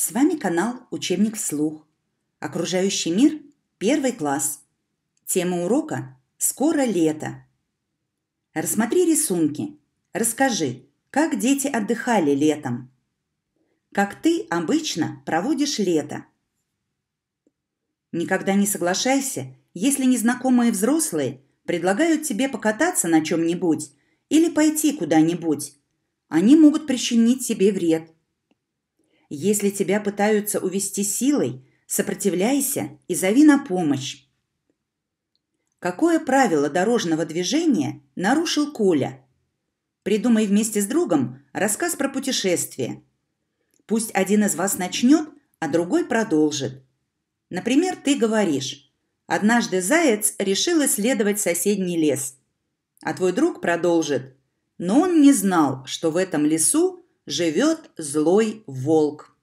С вами канал «Учебник вслух». Окружающий мир, первый класс. Тема урока «Скоро лето». Рассмотри рисунки. Расскажи, как дети отдыхали летом. Как ты обычно проводишь лето. Никогда не соглашайся, если незнакомые взрослые предлагают тебе покататься на чем-нибудь или пойти куда-нибудь. Они могут причинить тебе вред – если тебя пытаются увести силой, сопротивляйся и зови на помощь. Какое правило дорожного движения нарушил Коля? Придумай вместе с другом рассказ про путешествие. Пусть один из вас начнет, а другой продолжит. Например, ты говоришь, однажды заяц решил исследовать соседний лес. А твой друг продолжит, но он не знал, что в этом лесу живет злой волк.